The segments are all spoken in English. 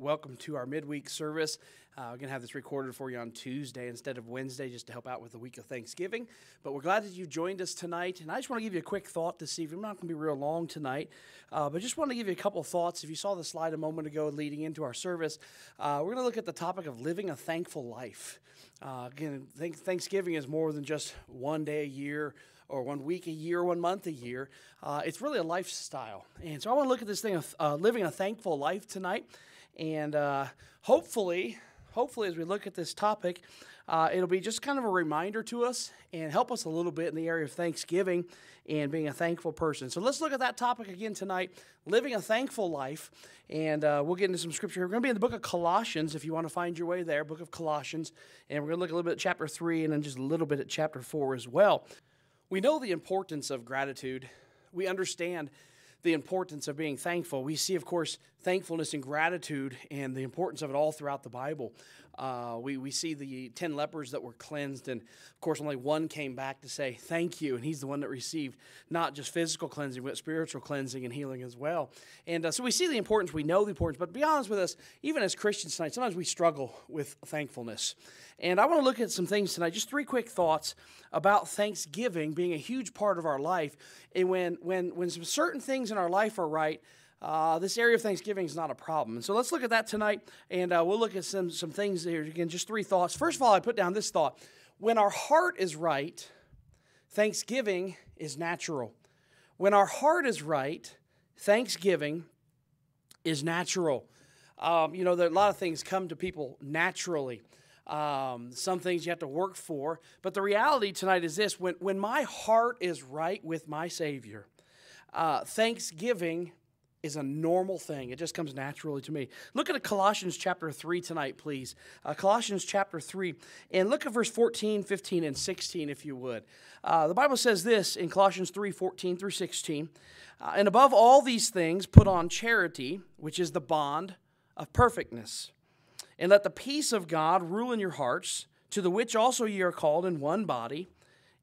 Welcome to our midweek service. Uh, we're going to have this recorded for you on Tuesday instead of Wednesday just to help out with the week of Thanksgiving. But we're glad that you joined us tonight. And I just want to give you a quick thought this evening. I'm not going to be real long tonight, uh, but just want to give you a couple thoughts. If you saw the slide a moment ago leading into our service, uh, we're going to look at the topic of living a thankful life. Uh, again, Thanksgiving is more than just one day a year or one week a year, one month a year. Uh, it's really a lifestyle. And so I want to look at this thing of uh, living a thankful life tonight. And uh, hopefully, hopefully, as we look at this topic, uh, it'll be just kind of a reminder to us and help us a little bit in the area of Thanksgiving and being a thankful person. So let's look at that topic again tonight living a thankful life. And uh, we'll get into some scripture. We're going to be in the book of Colossians if you want to find your way there, book of Colossians. And we're going to look a little bit at chapter 3 and then just a little bit at chapter 4 as well. We know the importance of gratitude, we understand the importance of being thankful. We see, of course, thankfulness and gratitude and the importance of it all throughout the Bible. Uh, we, we see the 10 lepers that were cleansed, and of course, only one came back to say thank you, and he's the one that received not just physical cleansing, but spiritual cleansing and healing as well. And uh, so we see the importance, we know the importance, but be honest with us, even as Christians tonight, sometimes we struggle with thankfulness. And I want to look at some things tonight, just three quick thoughts about thanksgiving being a huge part of our life. And when, when, when some certain things in our life are right, uh, this area of Thanksgiving is not a problem. And so let's look at that tonight, and uh, we'll look at some, some things here. Again, just three thoughts. First of all, I put down this thought when our heart is right, Thanksgiving is natural. When our heart is right, Thanksgiving is natural. Um, you know, there, a lot of things come to people naturally. Um, some things you have to work for. But the reality tonight is this when, when my heart is right with my Savior, uh, Thanksgiving is a normal thing. It just comes naturally to me. Look at Colossians chapter 3 tonight, please. Uh, Colossians chapter 3, and look at verse 14, 15, and 16, if you would. Uh, the Bible says this in Colossians 3 14 through 16. Uh, and above all these things, put on charity, which is the bond of perfectness. And let the peace of God rule in your hearts, to the which also ye are called in one body,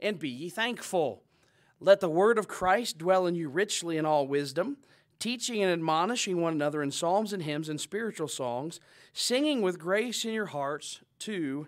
and be ye thankful. Let the word of Christ dwell in you richly in all wisdom teaching and admonishing one another in psalms and hymns and spiritual songs, singing with grace in your hearts to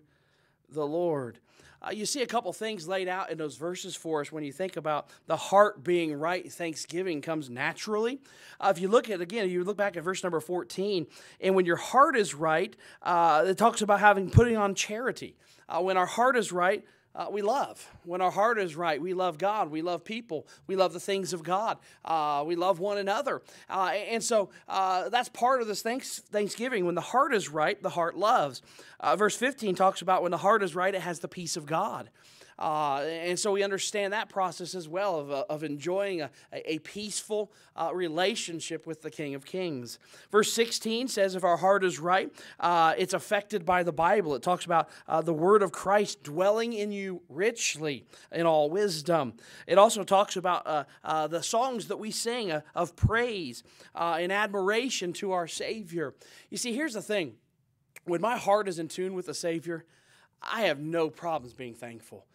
the Lord. Uh, you see a couple things laid out in those verses for us when you think about the heart being right. Thanksgiving comes naturally. Uh, if you look at again, you look back at verse number fourteen, and when your heart is right, uh, it talks about having putting on charity. Uh, when our heart is right, uh, we love. When our heart is right, we love God. We love people. We love the things of God. Uh, we love one another. Uh, and so uh, that's part of this thanks, Thanksgiving. When the heart is right, the heart loves. Uh, verse 15 talks about when the heart is right, it has the peace of God. Uh, and so we understand that process as well of, uh, of enjoying a, a peaceful uh, relationship with the King of Kings. Verse 16 says, If our heart is right, uh, it's affected by the Bible. It talks about uh, the word of Christ dwelling in you richly in all wisdom. It also talks about uh, the songs that we sing of praise and admiration to our Savior. You see, here's the thing when my heart is in tune with the Savior, I have no problems being thankful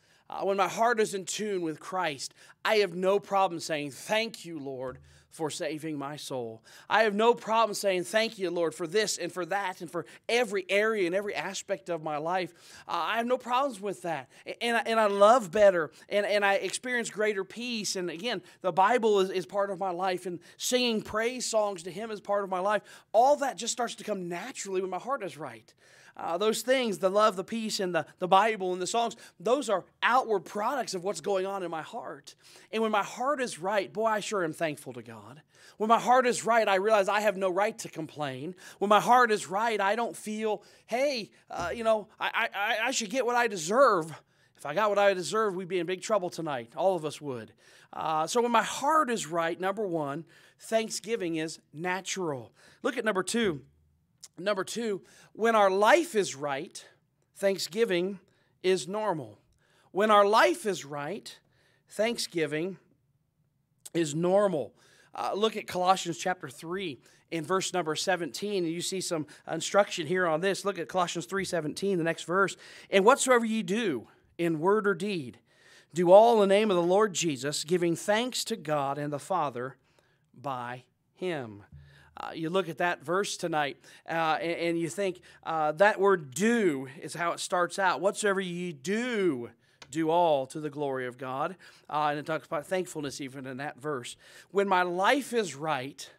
uh, when my heart is in tune with Christ, I have no problem saying, Thank you, Lord, for saving my soul. I have no problem saying thank you, Lord, for this and for that and for every area and every aspect of my life. Uh, I have no problems with that. And I, and I love better and, and I experience greater peace. And again, the Bible is, is part of my life and singing praise songs to Him is part of my life. All that just starts to come naturally when my heart is right. Uh, those things, the love, the peace, and the, the Bible and the songs, those are outward products of what's going on in my heart. And when my heart is right, boy, I sure am thankful to God. God. When my heart is right, I realize I have no right to complain. When my heart is right, I don't feel, hey, uh, you know, I, I, I should get what I deserve. If I got what I deserve, we'd be in big trouble tonight. All of us would. Uh, so when my heart is right, number one, thanksgiving is natural. Look at number two. Number two, when our life is right, thanksgiving is normal. When our life is right, thanksgiving is normal. Uh, look at Colossians chapter 3 in verse number 17, and you see some instruction here on this. Look at Colossians 3:17, the next verse. And whatsoever ye do in word or deed, do all in the name of the Lord Jesus, giving thanks to God and the Father by him. Uh, you look at that verse tonight uh, and, and, you think uh, that word do is how it starts out. Whatsoever ye do do all to the glory of God. Uh, and it talks about thankfulness even in that verse. When my life is right,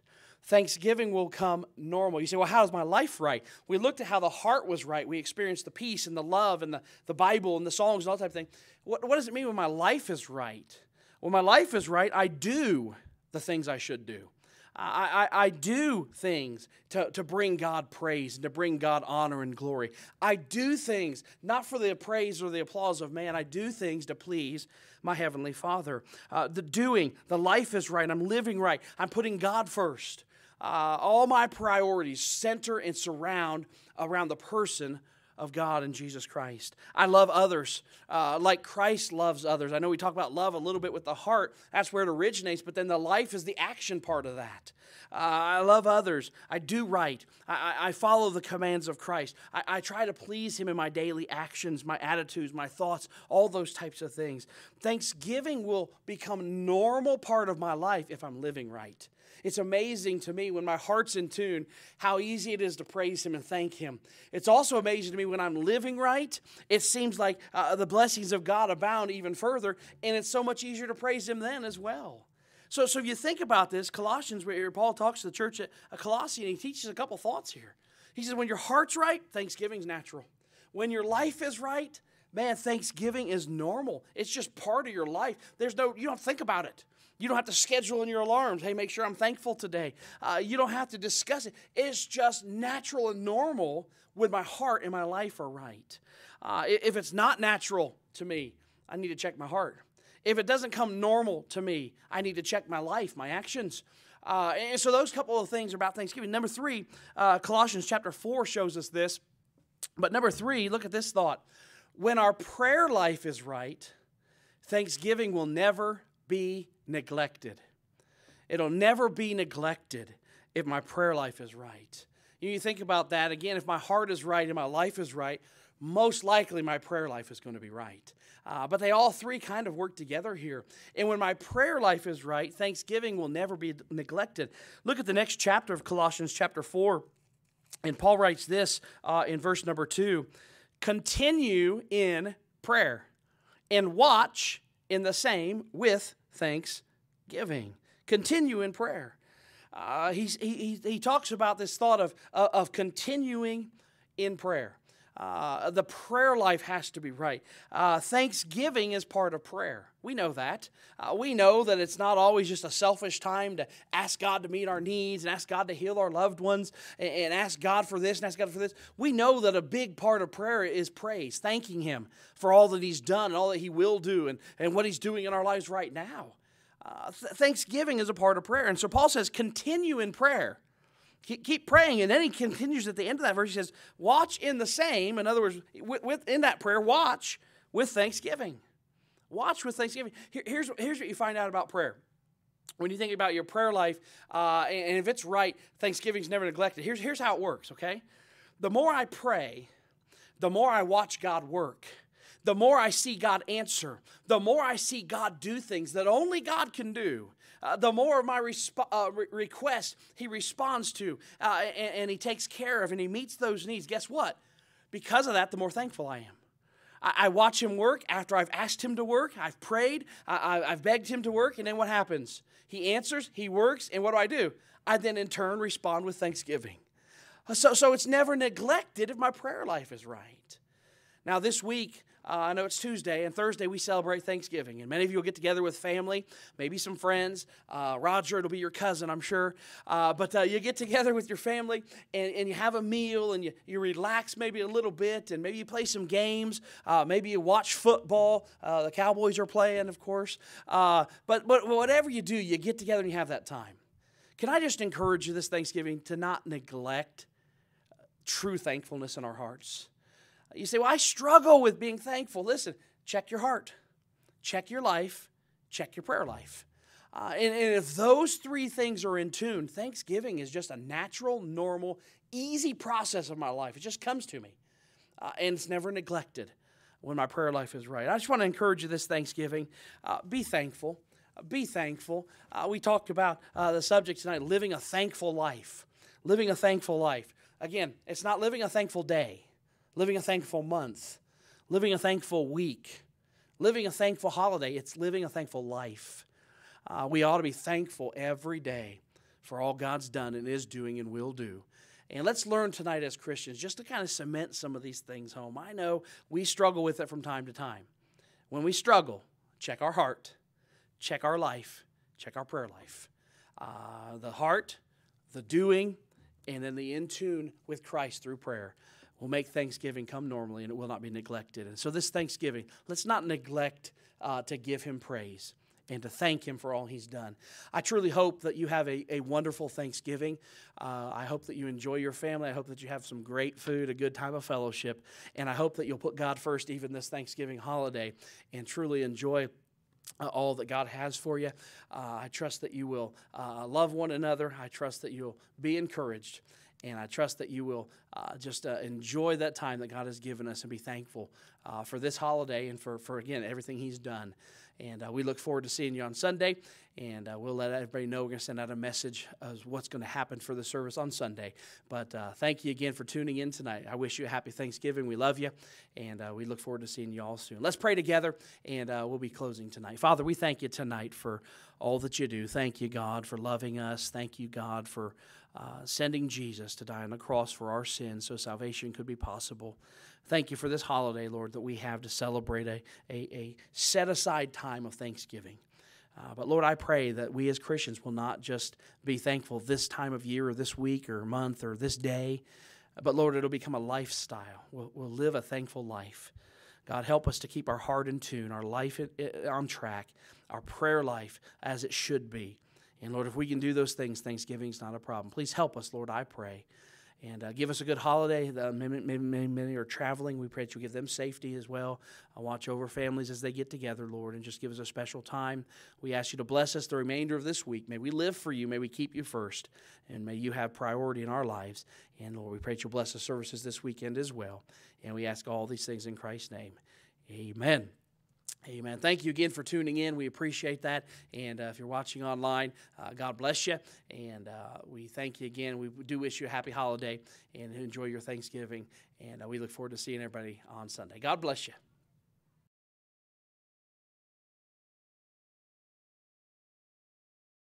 thanksgiving will come normal. You say, well, how is my life right? We looked at how the heart was right. We experienced the peace and the love and the, the Bible and the songs and all type of thing. What, what does it mean when my life is right? When my life is right, I do the things I should do. I, I, I do things to, to bring God praise and to bring God honor and glory. I do things not for the praise or the applause of man. I do things to please my Heavenly Father. Uh, the doing, the life is right. I'm living right. I'm putting God first. Uh, all my priorities center and surround around the person of God and Jesus Christ. I love others uh, like Christ loves others. I know we talk about love a little bit with the heart, that's where it originates, but then the life is the action part of that. Uh, I love others. I do right. I, I follow the commands of Christ. I, I try to please Him in my daily actions, my attitudes, my thoughts, all those types of things. Thanksgiving will become normal part of my life if I'm living right. It's amazing to me when my heart's in tune how easy it is to praise Him and thank Him. It's also amazing to me when I'm living right. It seems like uh, the blessings of God abound even further, and it's so much easier to praise Him then as well. So, so if you think about this, Colossians, where Paul talks to the church at Colossae, and he teaches a couple thoughts here. He says, when your heart's right, thanksgiving's natural. When your life is right, man, Thanksgiving is normal. It's just part of your life. There's no, you don't think about it. You don't have to schedule in your alarms. Hey, make sure I'm thankful today. Uh, you don't have to discuss it. It's just natural and normal when my heart and my life are right. Uh, if it's not natural to me, I need to check my heart. If it doesn't come normal to me, I need to check my life, my actions. Uh, and so those couple of things are about Thanksgiving. Number three, uh, Colossians chapter 4 shows us this. But number three, look at this thought. When our prayer life is right, thanksgiving will never be neglected. It'll never be neglected if my prayer life is right. You think about that again, if my heart is right and my life is right, most likely my prayer life is going to be right. Uh, but they all three kind of work together here. And when my prayer life is right, thanksgiving will never be neglected. Look at the next chapter of Colossians, chapter 4. And Paul writes this uh, in verse number 2 Continue in prayer and watch in the same with thanksgiving. Continue in prayer. Uh, he, he, he talks about this thought of, of continuing in prayer. Uh, the prayer life has to be right. Uh, thanksgiving is part of prayer. We know that. Uh, we know that it's not always just a selfish time to ask God to meet our needs and ask God to heal our loved ones and, and ask God for this and ask God for this. We know that a big part of prayer is praise, thanking Him for all that He's done and all that He will do and, and what He's doing in our lives right now. Uh, th- thanksgiving is a part of prayer. And so Paul says, continue in prayer keep praying. And then he continues at the end of that verse. He says, Watch in the same. In other words, in that prayer, watch with thanksgiving. Watch with thanksgiving. here's, here's what you find out about prayer. When you think about your prayer life, uh, and, and if it's right, thanksgiving's never neglected. Here's, here's how it works, okay? The more I pray, the more I watch God work the more I see God answer, the more I see God do things that only God can do, uh, the more of my resp- uh, re- request he responds to uh, and, and he takes care of and he meets those needs, guess what? Because of that, the more thankful I am. I, watch him work after I've asked him to work. I've prayed. I, have begged him to work. And then what happens? He answers, he works. And what do I do? I then in turn respond with thanksgiving. So, so it's never neglected if my prayer life is right. Now, this week, uh, I know it's Tuesday, and Thursday we celebrate Thanksgiving. And many of you will get together with family, maybe some friends. Uh, Roger, it'll be your cousin, I'm sure. Uh, but uh, you get together with your family and, and you have a meal and you, you relax maybe a little bit and maybe you play some games. Uh, maybe you watch football. Uh, the Cowboys are playing, of course. but, but whatever you do, you get together and you have that time. Can I just encourage you this Thanksgiving to not neglect true thankfulness in our hearts? You say, Well, I struggle with being thankful. Listen, check your heart, check your life, check your prayer life. Uh, and, and if those three things are in tune, Thanksgiving is just a natural, normal, easy process of my life. It just comes to me. Uh, and it's never neglected when my prayer life is right. I just want to encourage you this Thanksgiving uh, be thankful. Uh, be thankful. Uh, we talked about uh, the subject tonight living a thankful life. Living a thankful life. Again, it's not living a thankful day living a thankful month, living a thankful week, living a thankful holiday. It's living a thankful life. Uh, we ought to be thankful every day for all God's done and is doing and will do. And let's learn tonight as Christians just to kind of cement some of these things home. I know we struggle with it from time to time. When we struggle, check our heart, check our life, check our prayer life. Uh, the heart, the doing, and then the in tune with Christ through prayer will make Thanksgiving come normally and it will not be neglected. And so, this Thanksgiving, let's not neglect uh, to give Him praise and to thank Him for all He's done. I truly hope that you have a, a wonderful Thanksgiving. Uh, I hope that you enjoy your family. I hope that you have some great food, a good time of fellowship, and I hope that you'll put God first even this Thanksgiving holiday and truly enjoy. Uh, all that God has for you. Uh, I trust that you will uh, love one another. I trust that you'll be encouraged. And I trust that you will uh, just uh, enjoy that time that God has given us and be thankful uh, for this holiday and for, for, again, everything He's done. And uh, we look forward to seeing you on Sunday. And uh, we'll let everybody know. We're going to send out a message of what's going to happen for the service on Sunday. But uh, thank you again for tuning in tonight. I wish you a happy Thanksgiving. We love you. And uh, we look forward to seeing you all soon. Let's pray together, and uh, we'll be closing tonight. Father, we thank you tonight for all that you do. Thank you, God, for loving us. Thank you, God, for uh, sending Jesus to die on the cross for our sins so salvation could be possible. Thank you for this holiday, Lord, that we have to celebrate a, a, a set aside time of thanksgiving. Uh, but Lord, I pray that we as Christians will not just be thankful this time of year or this week or month or this day, but Lord, it'll become a lifestyle. We'll, we'll live a thankful life. God, help us to keep our heart in tune, our life on track, our prayer life as it should be. And Lord, if we can do those things, Thanksgiving's not a problem. Please help us, Lord, I pray. And uh, give us a good holiday. Uh, many, many, are traveling. We pray that you give them safety as well. Uh, watch over families as they get together, Lord, and just give us a special time. We ask you to bless us the remainder of this week. May we live for you. May we keep you first. And may you have priority in our lives. And Lord, we pray that you bless the services this weekend as well. And we ask all these things in Christ's name. Amen. Amen. Thank you again for tuning in. We appreciate that. And uh, if you're watching online, uh, God bless you. And uh, we thank you again. We do wish you a happy holiday and enjoy your Thanksgiving. And uh, we look forward to seeing everybody on Sunday. God bless you.